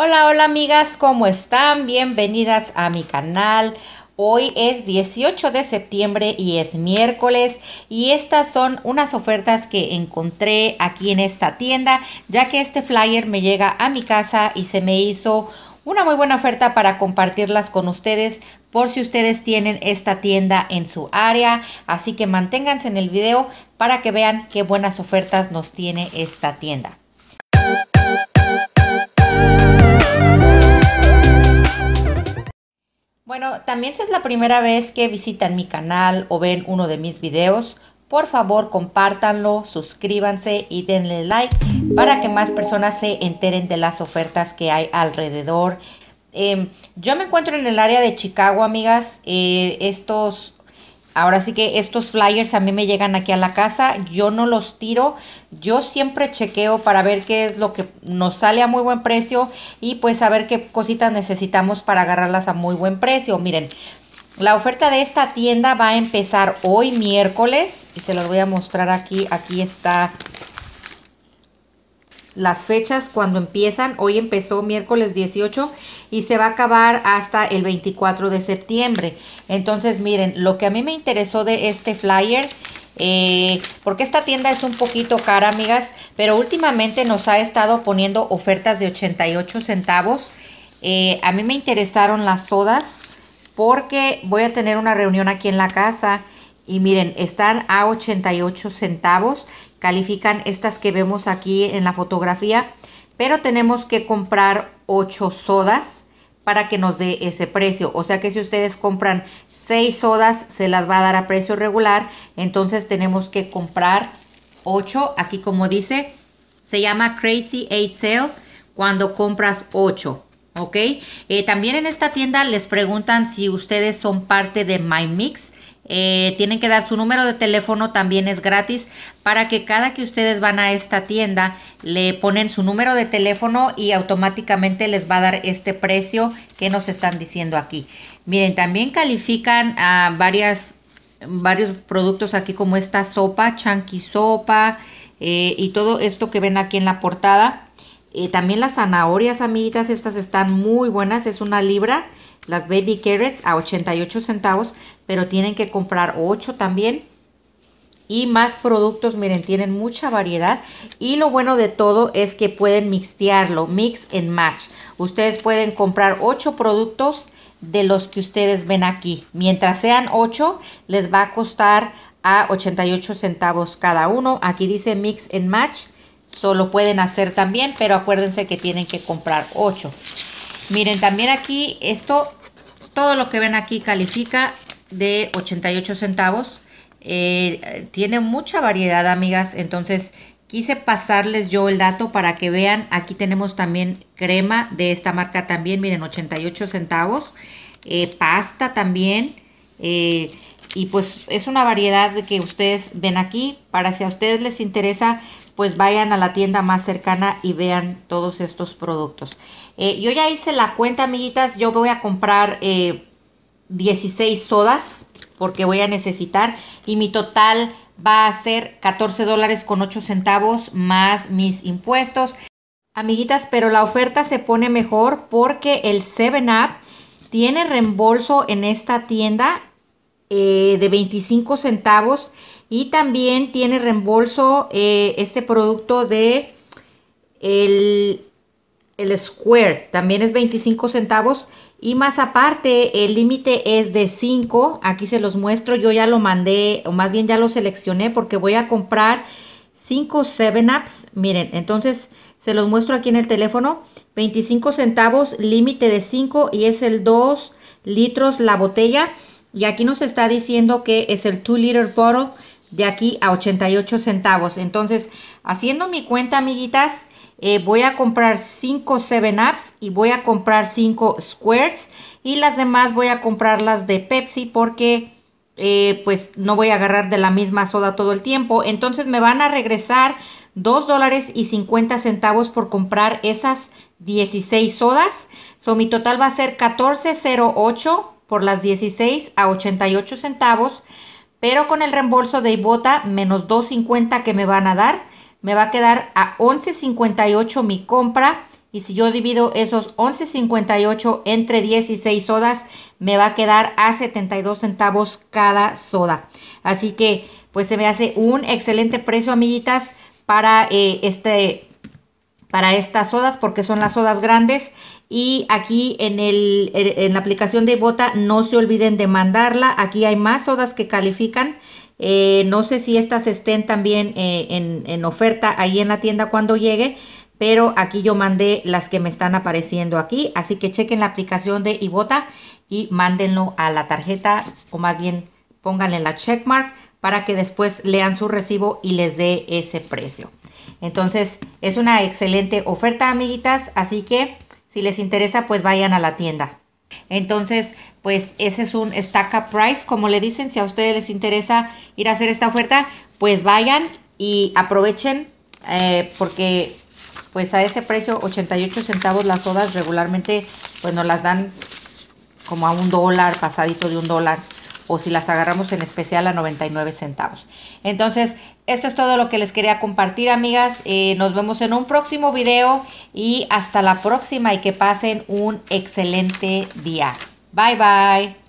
Hola, hola amigas, ¿cómo están? Bienvenidas a mi canal. Hoy es 18 de septiembre y es miércoles y estas son unas ofertas que encontré aquí en esta tienda ya que este flyer me llega a mi casa y se me hizo una muy buena oferta para compartirlas con ustedes por si ustedes tienen esta tienda en su área. Así que manténganse en el video para que vean qué buenas ofertas nos tiene esta tienda. Bueno, también si es la primera vez que visitan mi canal o ven uno de mis videos, por favor compártanlo, suscríbanse y denle like para que más personas se enteren de las ofertas que hay alrededor. Em, yo me encuentro en el área de Chicago, amigas. Eh, estos Ahora sí que estos flyers a mí me llegan aquí a la casa, yo no los tiro, yo siempre chequeo para ver qué es lo que nos sale a muy buen precio y pues saber qué cositas necesitamos para agarrarlas a muy buen precio. Miren, la oferta de esta tienda va a empezar hoy miércoles y se los voy a mostrar aquí, aquí está las fechas cuando empiezan. Hoy empezó miércoles 18 y se va a acabar hasta el 24 de septiembre. Entonces, miren, lo que a mí me interesó de este flyer, eh, porque esta tienda es un poquito cara, amigas, pero últimamente nos ha estado poniendo ofertas de 88 centavos. Eh, a mí me interesaron las sodas porque voy a tener una reunión aquí en la casa y miren, están a 88 centavos. Califican estas que vemos aquí en la fotografía. Pero tenemos que comprar 8 sodas para que nos dé ese precio. O sea que si ustedes compran 6 sodas, se las va a dar a precio regular. Entonces tenemos que comprar 8. Aquí como dice, se llama Crazy 8 Sale cuando compras 8. ¿ok? Eh, también en esta tienda les preguntan si ustedes son parte de My Mix. Eh, tienen que dar su número de teléfono, también es gratis, para que cada que ustedes van a esta tienda le ponen su número de teléfono y automáticamente les va a dar este precio que nos están diciendo aquí. Miren, también califican a varios productos aquí como esta sopa, chanqui sopa eh, y todo esto que ven aquí en la portada. Eh, también las zanahorias, amiguitas, estas están muy buenas, es una libra. Las baby carrots a 88 centavos, pero tienen que comprar 8 también. Y más productos, miren, tienen mucha variedad. Y lo bueno de todo es que pueden mixtearlo, mix and match. Ustedes pueden comprar 8 productos de los que ustedes ven aquí. Mientras sean 8, les va a costar a 88 centavos cada uno. Aquí dice mix and match. Solo pueden hacer también, pero acuérdense que tienen que comprar 8. Miren, también aquí esto todo lo que ven aquí califica de 88 centavos. Eh, tiene mucha variedad, amigas. Entonces quise pasarles yo el dato para que vean. Aquí tenemos también crema de esta marca también. Miren, 88 centavos. Eh, pasta también. Eh, y pues es una variedad que ustedes ven aquí. Para si a ustedes les interesa, pues vayan a la tienda más cercana y vean todos estos productos. Eh, yo ya hice la cuenta, amiguitas. Yo voy a comprar 16 eh, sodas porque voy a necesitar y mi total va a ser 14 dólares con 8 centavos más mis impuestos. Amiguitas, pero la oferta se pone mejor porque el 7-Up tiene reembolso en esta tienda eh, de 25 centavos y también tiene reembolso eh, este producto de el, el Square, también es 25 centavos y más aparte el límite es de 5, aquí se los muestro, yo ya lo mandé o más bien ya lo seleccioné porque voy a comprar 5 7-Ups, miren, entonces se los muestro aquí en el teléfono, 25 centavos, límite de 5 y es el 2 litros la botella. Y aquí nos está diciendo que es el 2 liter bottle de aquí a 88 centavos. Entonces, haciendo mi cuenta, amiguitas, eh, voy a comprar 5 7 Ups y voy a comprar 5 Squares. Y las demás voy a comprar las de Pepsi porque eh, pues no voy a agarrar de la misma soda todo el tiempo. Entonces me van a regresar 2 dólares y 50 centavos por comprar esas 16 sodas. So, mi total va a ser 14.08 por las 16 a 88 centavos, pero con el reembolso de Ibota menos 2.50 que me van a dar, me va a quedar a 11.58 mi compra. Y si yo divido esos 11.58 entre 16 sodas, me va a quedar a 72 centavos cada soda. Así que pues se me hace un excelente precio, amiguitas, para eh, este para estas sodas porque son las sodas grandes y aquí er, en, la aplicación de Ibota no se olviden de mandarla. Aquí hay más sodas que califican. Eh, no sé si estas estén también eh, en, en oferta ahí en la tienda cuando llegue, pero aquí yo mandé las que me están apareciendo aquí. Así que chequen la aplicación de Ibota y mándenlo a la tarjeta o más bien pónganle la checkmark para que después lean su recibo y les dé ese precio. Entonces es una excelente oferta amiguitas, así que si les interesa, pues vayan a la tienda. Entonces, pues ese es un stack up price, como le dicen. Si a ustedes les interesa ir a hacer esta oferta, pues vayan y aprovechen eh, porque pues a ese precio 88 centavos las sodas regularmente pues nos las dan como a un dólar, pasadito de un dólar o si las agarramos en especial a 99 centavos. Entonces, esto es todo lo que les quería compartir, amigas. Eh, nos vemos en un próximo video y hasta la próxima y que pasen un excelente día. Bye bye.